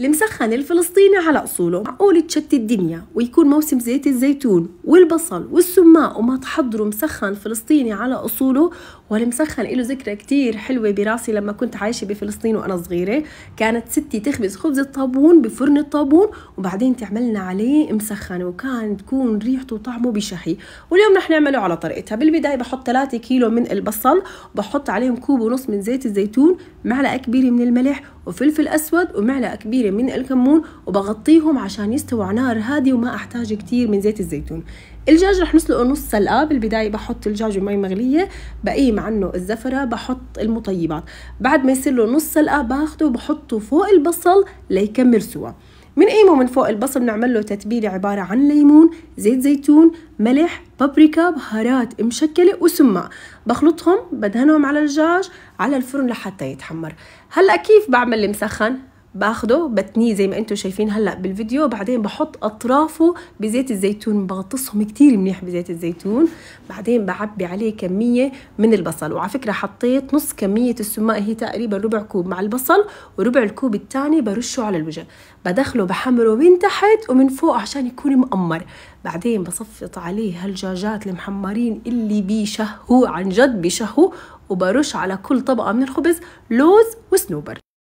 المسخن الفلسطيني على أصوله معقول تشتي الدنيا ويكون موسم زيت الزيتون والبصل والسماق وما تحضره مسخن فلسطيني على اصوله والمسخن له ذكرى كتير حلوه براسي لما كنت عايشه بفلسطين وانا صغيره كانت ستي تخبز خبز الطابون بفرن الطابون وبعدين تعملنا عليه مسخن وكان تكون ريحته وطعمه بشهي واليوم رح نعمله على طريقتها بالبدايه بحط 3 كيلو من البصل وبحط عليهم كوب ونص من زيت الزيتون معلقه كبيره من الملح وفلفل اسود ومعلقه كبيره من الكمون وبغطيهم عشان يستوي على نار هاديه وما احتاج كتير من زيت الزيتون الدجاج رح نسلقه نص سلقه بالبدايه بحط الدجاج بمي مغليه بقيم عنه الزفره بحط المطيبات بعد ما يصير له نص سلقه باخده وبحطه فوق البصل ليكمل سوا بنقيمه من, من فوق البصل بنعمل له تتبيله عباره عن ليمون زيت زيتون ملح بابريكا بهارات مشكله وسماء بخلطهم بدهنهم على الدجاج على الفرن لحتى يتحمر هلا كيف بعمل المسخن باخده بتنيه زي ما انتم شايفين هلا بالفيديو بعدين بحط اطرافه بزيت الزيتون بغطسهم كتير منيح بزيت الزيتون بعدين بعبي عليه كميه من البصل وعلى فكره حطيت نص كميه السماق هي تقريبا ربع كوب مع البصل وربع الكوب الثاني برشه على الوجه بدخله بحمره من تحت ومن فوق عشان يكون مقمر بعدين بصفط عليه هالجاجات المحمرين اللي بيشهوا عن جد بيشهوا وبرش على كل طبقه من الخبز لوز وسنوبر